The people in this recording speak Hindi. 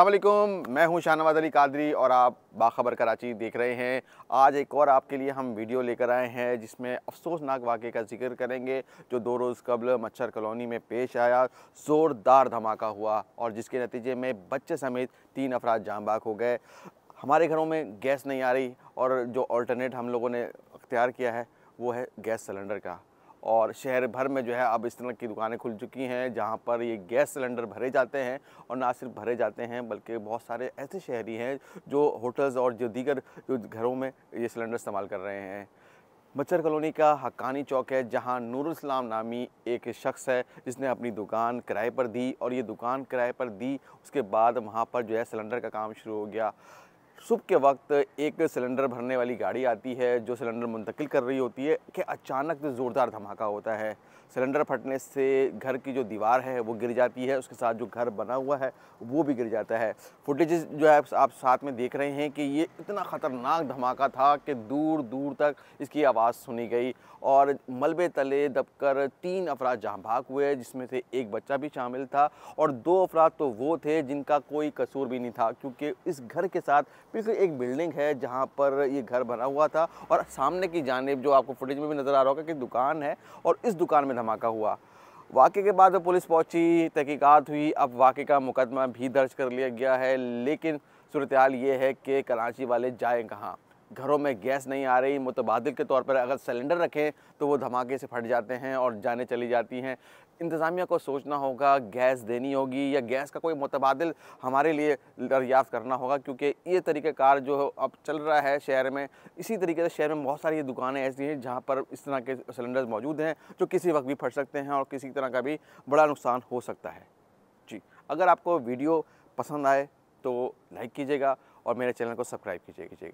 अल्लाम मैं हूं शाहनवाज अली कादरी और आप बाखबर कराची देख रहे हैं आज एक और आपके लिए हम वीडियो लेकर आए हैं जिसमें अफसोसनाक वाक़े का जिक्र करेंगे जो दो रोज़ कबल मच्छर कॉलोनी में पेश आया ज़ोरदार धमाका हुआ और जिसके नतीजे में बच्चे समेत तीन अफराद जाम हो गए हमारे घरों में गैस नहीं आ रही और जो ऑल्टरनेट हम लोगों ने अख्तियार किया है वो है गैस सिलेंडर का और शहर भर में जो है अब इस तरह की दुकानें खुल चुकी हैं जहाँ पर ये गैस सिलेंडर भरे जाते हैं और ना सिर्फ भरे जाते हैं बल्कि बहुत सारे ऐसे शहरी हैं जो होटल्स और जो दीगर जो घरों में ये सिलेंडर इस्तेमाल कर रहे हैं मच्छर कॉलोनी का हक्कानी चौक है जहां नूरुस्लाम नामी एक शख्स है जिसने अपनी दुकान किराए पर दी और ये दुकान किराए पर दी उसके बाद वहाँ पर जो है सिलेंडर का काम शुरू हो गया सुबह के वक्त एक सिलेंडर भरने वाली गाड़ी आती है जो सिलेंडर मुंतकिल कर रही होती है कि अचानक तो ज़ोरदार धमाका होता है सिलेंडर फटने से घर की जो दीवार है वो गिर जाती है उसके साथ जो घर बना हुआ है वो भी गिर जाता है फुटेज जो है आप साथ में देख रहे हैं कि ये इतना ख़तरनाक धमाका था कि दूर दूर तक इसकी आवाज़ सुनी गई और मलबे तले दबकर तीन अफराद जहाँ भाग हुए जिसमें से एक बच्चा भी शामिल था और दो अफराद तो वो थे जिनका कोई कसूर भी नहीं था क्योंकि इस घर के साथ बिल्कुल एक बिल्डिंग है जहाँ पर ये घर बना हुआ था और सामने की जानब जो आपको फुटेज में भी नज़र आ रहा होगा कि दुकान है और इस दुकान में धमाका हुआ वाक़े के बाद पुलिस पहुंची तहकीक़त हुई अब वाक़े का मुकदमा भी दर्ज कर लिया गया है लेकिन सूरत हाल ये है कि कराची वाले जाएँ कहाँ घरों में गैस नहीं आ रही मुतबाद के तौर पर अगर सिलेंडर रखें तो वो धमाके से फट जाते हैं और जाने चली जाती हैं इंतज़ामिया को सोचना होगा गैस देनी होगी या गैस का कोई मुतबाद हमारे लिए दरियाफ़ करना होगा क्योंकि ये तरीक़ेकार जो अब चल रहा है शहर में इसी तरीके से शहर में बहुत सारी दुकानें ऐसी हैं जहाँ पर इस तरह के सिलेंडर्स मौजूद हैं जो किसी वक्त भी फट सकते हैं और किसी तरह का भी बड़ा नुकसान हो सकता है जी अगर आपको वीडियो पसंद आए तो लाइक कीजिएगा और मेरे चैनल को सब्सक्राइब कीजिए कीजिएगा